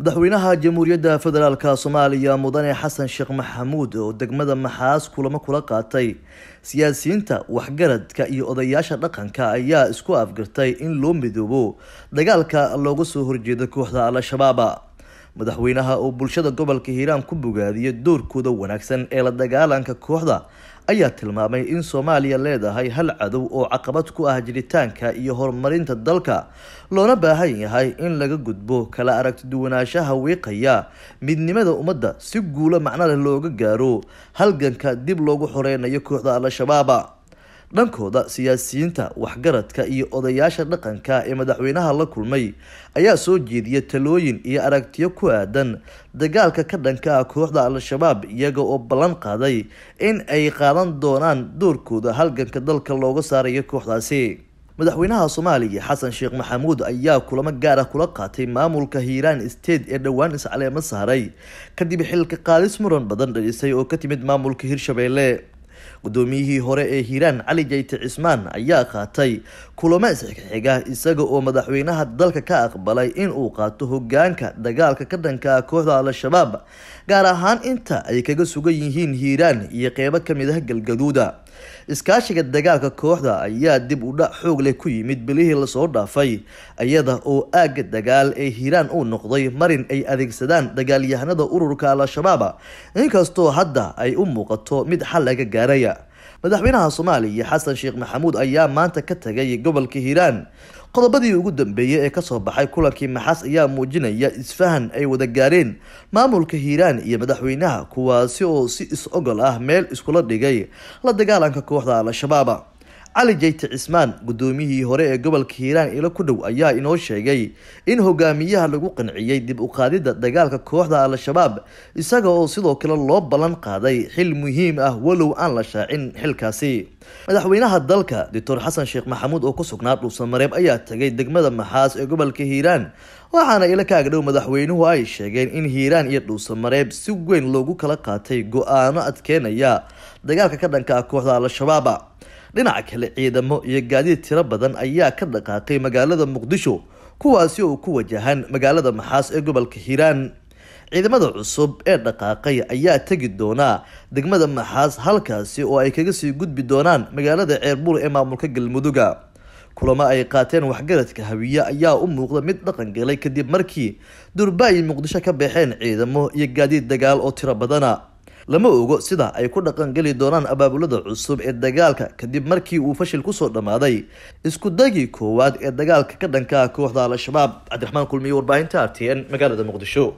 madaxweynaha jamhuuriyadda federaalka soomaaliya mudane xasan sheekh maxamuud oo degmada maxaas kulamo kula qaatay siyaasiyiinta waxgaradka iyo odayaasha dhaqanka ayaa isku afgartay in loo midoobo dagaalka looga soo horjeeda kooxda al-shabaaba madaxweynaha oo bulshada gobolka hiiraan ku bogaadiyo doorkooda wanaagsan ee la dagaalanka kooxda ayaa tilmaamay in soomaaliya leedahay hal cadow oo caqabad ku ah jiritaanka iyo horumarinta dalka loona baahan yahay in laga gudbo kala aragti duwanaashaha wiiqaya midnimada ummadda si guulo macno leh looga gaaro halganka dib loogu xoreynayo kooxda al-shabaaba dhankooda siyaasiyiinta waxgaradka iyo odayaasha dhaqanka ee madaxweynaha la kulmay ayaa soo jeediya talooyin iyo aragtiyo ku aadan dagaalka ka dhanka ah kooxda al-shabaab iyaga oo ballan qaaday in ay qaadan doonaan doorkooda halganka dalka looga saarayo kooxdaasi madaxweynaha soomaaliya xasan sheekh maxamuud ayaa kulamo gaara ah kula qaatay maamulka hiiraan state ee dhowaan iscaleema saaray kadib xilka qaadis muran badan dhalisay oo ka timid maamulka hirshabeelle gudoomiyihii hore ee hiiraan cali jayte cismaan ayaa qaatay kulamo isxixiga isaga oo madaxweynaha dalka ka aqbalay in uu qaato hogaanka dagaalka ka dhankaa kooxda al-shabaab gaar ahaan inta ay kaga sugan yihiin hiiraan iyo qeybo kamid ah galgaduuda iskaashiga dagaalka kooxda ayaa dib u dhac xoog leh ku yimid bilihii lasoo dhaafay iyada oo aagga dagaal ee hiiraan uu noqday marin ay adeegsadaan dagaalyahanada ururka al-shabaaba inkastoo hadda ay u muuqato mid xal laga gaaraya madaxweynaha soomaaliya xasan sheekh maxamuud ayaa maanta ka tagay gobolka hiiraan qodobadii ugu dambeeyey ee kasoo baxay kulankii maxas ayaa muujinaya isfahan ay wada gaareen maamulka hiiraan iyo madaxweynaha kuwaasi oo si is-ogol ah meel iskula dhigay la dagaalanka kooxda al-shabaaba cali jayti cismaan gudoomiyihii hore ee gobolka hiiraan ilo ku dhow ayaa inoo sheegay in hogaamiyaha lagu qanciyey dib u qaadidda dagaalka kooxda al-shabaab isaga oo sidoo kale loo ballan qaaday xil muhiim ah walow aan la shaacin xilkaasi madaxweynaha dalka doctor xasan sheekh maxamuud oo ku sugnaa dhuusamareeb ayaa tegay degmada maxaas ee gobolka hiiraan waxaana ila ka agdhow madaxweynuhu ay sheegeen in hiiraan iyo dhuusamareeb si weyn loogu kala qaatay go-aano adkeenaya dagaalka ka dhanka ah kooxda al-shabaaba dhinaca kale ciidamo iyo gaadiid tiro badan ayaa ka dhaqaaqay magaalada muqdisho kuwaasi oo ku wajahan magaalada maxaas ee gobolka hiiraan ciidamada cusub ee dhaqaaqay ayaa tegi doonaa degmada maxaas halkaasi oo ay kaga sii gudbi doonaan magaalada ceerbuur ee maamulka galmuduga kulamo ay qaateen waxgaradka hawiye ayaa u muuqda mid dhaqan galay kadib markii durba ay muqdisho ka baxeen ciidamo iyo gaadiid dagaal oo tiro badana lama ogo sida ay ku dhaqangeli doonaan abaabulada cusub ee dagaalka kadib markii uu fashil kusoo dhammaaday iskudagii koowaad ee dagaalka ka dhankaa kooxda al-shabaab cabdiraxmaan kulmiye warbaahinta r t n magaalada muqdisho